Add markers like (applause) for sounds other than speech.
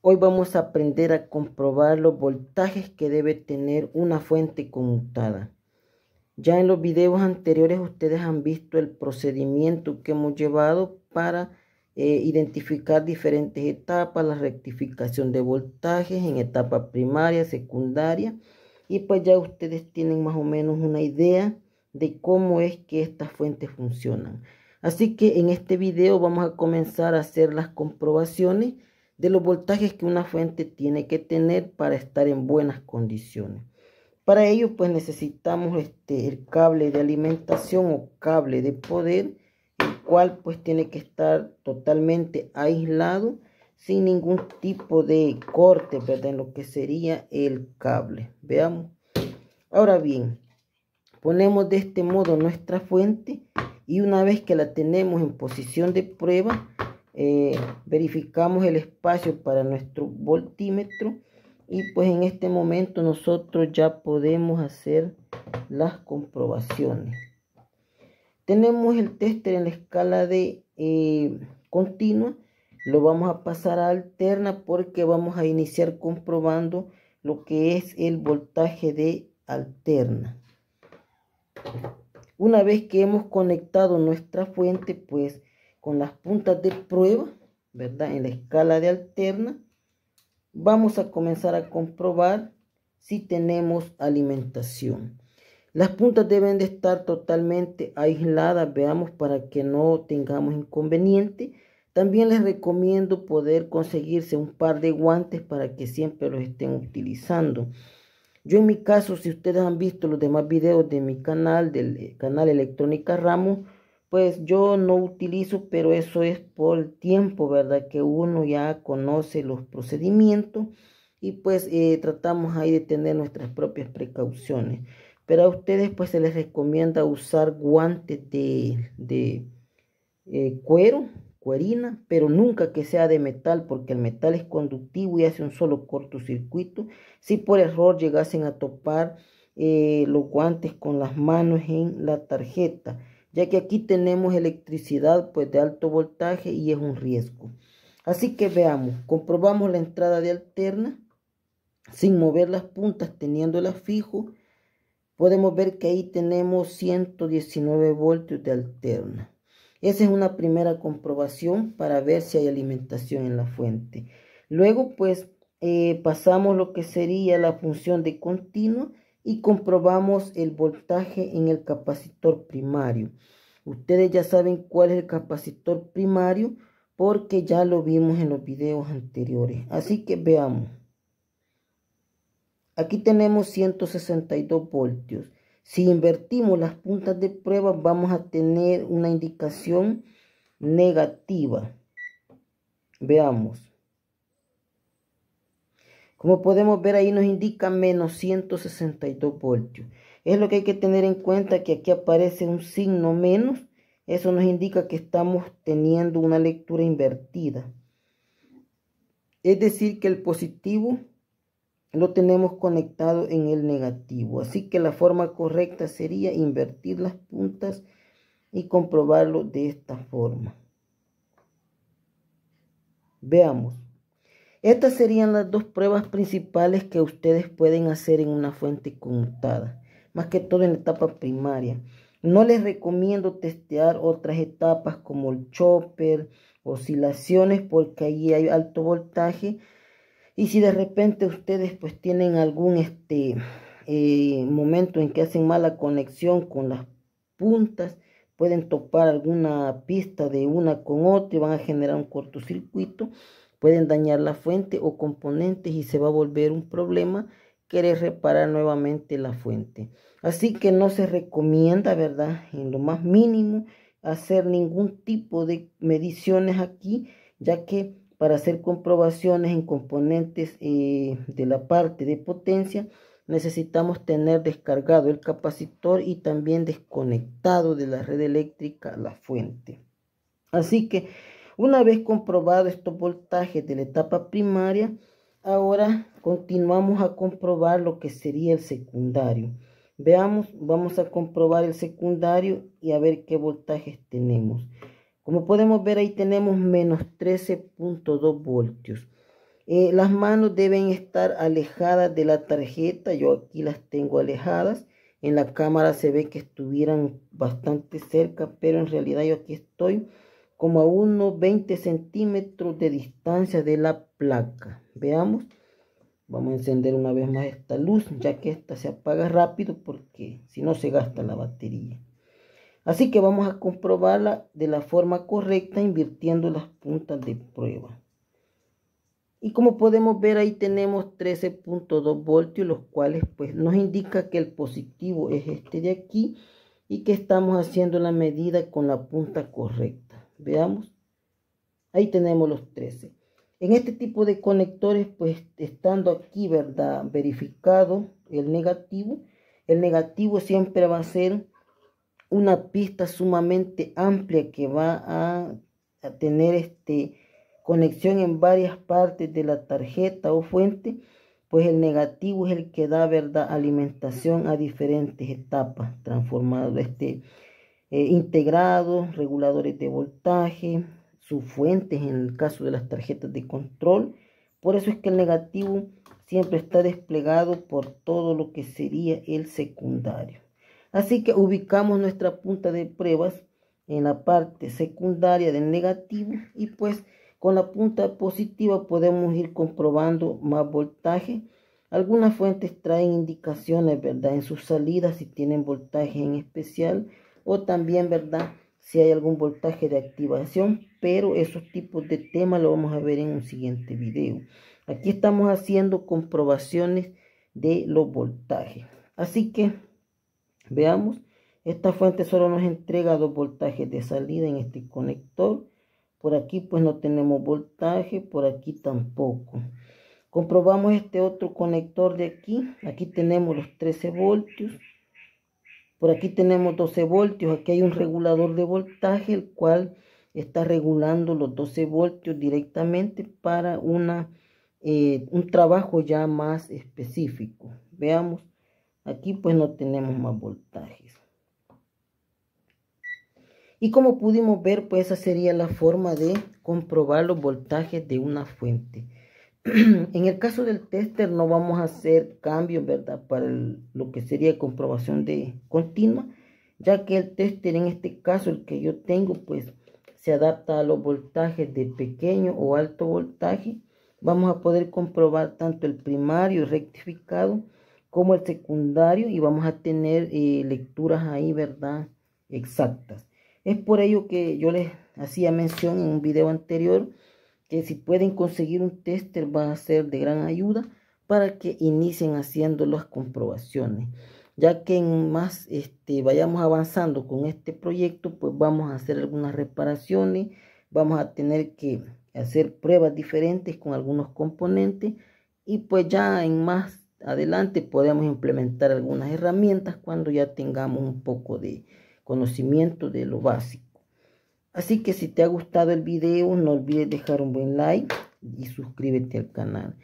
Hoy vamos a aprender a comprobar los voltajes que debe tener una fuente conmutada. Ya en los videos anteriores ustedes han visto el procedimiento que hemos llevado para eh, identificar diferentes etapas, la rectificación de voltajes en etapa primaria, secundaria, y pues ya ustedes tienen más o menos una idea de cómo es que estas fuentes funcionan. Así que en este video vamos a comenzar a hacer las comprobaciones de los voltajes que una fuente tiene que tener para estar en buenas condiciones. Para ello, pues necesitamos este, el cable de alimentación o cable de poder, el cual pues tiene que estar totalmente aislado sin ningún tipo de corte, ¿verdad? En lo que sería el cable. Veamos. Ahora bien, ponemos de este modo nuestra fuente y una vez que la tenemos en posición de prueba, eh, verificamos el espacio para nuestro voltímetro y pues en este momento nosotros ya podemos hacer las comprobaciones. Tenemos el tester en la escala de eh, continua, lo vamos a pasar a alterna porque vamos a iniciar comprobando lo que es el voltaje de alterna. Una vez que hemos conectado nuestra fuente, pues con las puntas de prueba, ¿verdad? En la escala de alterna, vamos a comenzar a comprobar si tenemos alimentación. Las puntas deben de estar totalmente aisladas, veamos, para que no tengamos inconveniente. También les recomiendo poder conseguirse un par de guantes para que siempre los estén utilizando. Yo en mi caso, si ustedes han visto los demás videos de mi canal, del eh, canal Electrónica Ramos, pues yo no utilizo, pero eso es por el tiempo, ¿verdad? Que uno ya conoce los procedimientos y pues eh, tratamos ahí de tener nuestras propias precauciones. Pero a ustedes pues se les recomienda usar guantes de, eh, cuero, cuerina, pero nunca que sea de metal porque el metal es conductivo y hace un solo cortocircuito. Si por error llegasen a topar eh, los guantes con las manos en la tarjeta, ya que aquí tenemos electricidad pues de alto voltaje y es un riesgo. Así que veamos, comprobamos la entrada de alterna sin mover las puntas, teniéndolas fijo. Podemos ver que ahí tenemos 119 voltios de alterna. Esa es una primera comprobación para ver si hay alimentación en la fuente. Luego pues eh, pasamos lo que sería la función de continuo y comprobamos el voltaje en el capacitor primario. Ustedes ya saben cuál es el capacitor primario porque ya lo vimos en los videos anteriores. Así que veamos. Aquí tenemos 162 voltios. Si invertimos las puntas de prueba vamos a tener una indicación negativa. Veamos. Como podemos ver ahí nos indica menos 162 voltios. Es lo que hay que tener en cuenta que aquí aparece un signo menos. Eso nos indica que estamos teniendo una lectura invertida. Es decir que el positivo lo tenemos conectado en el negativo. Así que la forma correcta sería invertir las puntas y comprobarlo de esta forma. Veamos. Estas serían las dos pruebas principales que ustedes pueden hacer en una fuente conmutada, más que todo en la etapa primaria. No les recomiendo testear otras etapas como el chopper, oscilaciones, porque allí hay alto voltaje. Y si de repente ustedes pues tienen algún este, eh, momento en que hacen mala conexión con las puntas, pueden topar alguna pista de una con otra y van a generar un cortocircuito pueden dañar la fuente o componentes y se va a volver un problema querer reparar nuevamente la fuente. Así que no se recomienda, ¿verdad? En lo más mínimo hacer ningún tipo de mediciones aquí, ya que para hacer comprobaciones en componentes eh, de la parte de potencia necesitamos tener descargado el capacitor y también desconectado de la red eléctrica la fuente. Así que una vez comprobado estos voltajes de la etapa primaria, ahora continuamos a comprobar lo que sería el secundario. Veamos, vamos a comprobar el secundario y a ver qué voltajes tenemos. Como podemos ver ahí tenemos menos 13.2 voltios. Eh, las manos deben estar alejadas de la tarjeta, yo aquí las tengo alejadas. En la cámara se ve que estuvieran bastante cerca, pero en realidad yo aquí estoy como a unos 20 centímetros de distancia de la placa. Veamos. Vamos a encender una vez más esta luz, ya que esta se apaga rápido porque si no se gasta la batería. Así que vamos a comprobarla de la forma correcta invirtiendo las puntas de prueba. Y como podemos ver ahí tenemos 13.2 voltios, los cuales pues nos indica que el positivo es este de aquí y que estamos haciendo la medida con la punta correcta. Veamos. Ahí tenemos los 13. En este tipo de conectores, pues estando aquí, ¿verdad? Verificado el negativo. El negativo siempre va a ser una pista sumamente amplia que va a, tener este conexión en varias partes de la tarjeta o fuente, pues el negativo es el que da verdad alimentación a diferentes etapas transformado este eh, integrados, reguladores de voltaje, sus fuentes en el caso de las tarjetas de control. Por eso es que el negativo siempre está desplegado por todo lo que sería el secundario. Así que ubicamos nuestra punta de pruebas en la parte secundaria del negativo y pues con la punta positiva podemos ir comprobando más voltaje. Algunas fuentes traen indicaciones, ¿verdad? En sus salidas si tienen voltaje en especial o también, ¿verdad? Si hay algún voltaje de activación, pero esos tipos de temas lo vamos a ver en un siguiente video. Aquí estamos haciendo comprobaciones de los voltajes. Así que, veamos, esta fuente solo nos entrega dos voltajes de salida en este conector. Por aquí pues no tenemos voltaje, por aquí tampoco. Comprobamos este otro conector de aquí. Aquí tenemos los 13 voltios. Por aquí tenemos 12 voltios, aquí hay un regulador de voltaje, el cual está regulando los 12 voltios directamente para eh, un trabajo ya más específico. Veamos, aquí pues no tenemos más voltajes. Y como pudimos ver, pues esa sería la forma de comprobar los voltajes de una fuente. (clears throat) en el caso del tester no vamos a hacer cambios, ¿verdad? Para lo que sería comprobación de continua, ya que el tester en este caso, el que yo tengo, pues se adapta a los voltajes de pequeño o alto voltaje. Vamos a poder comprobar tanto el primario rectificado como el secundario y vamos a tener eh, lecturas ahí, ¿verdad? Exactas. Es por ello que yo les hacía mención en un video anterior que si pueden conseguir un tester va a ser de gran ayuda para que inicien haciendo las comprobaciones. Ya que en más este, vayamos avanzando con este proyecto, pues vamos a hacer algunas reparaciones, vamos a tener que hacer pruebas diferentes con algunos componentes y pues ya en más adelante podemos implementar algunas herramientas cuando ya tengamos un poco de conocimiento de lo básico. Así que si te ha gustado el video, no olvides dejar un buen like y suscríbete al canal.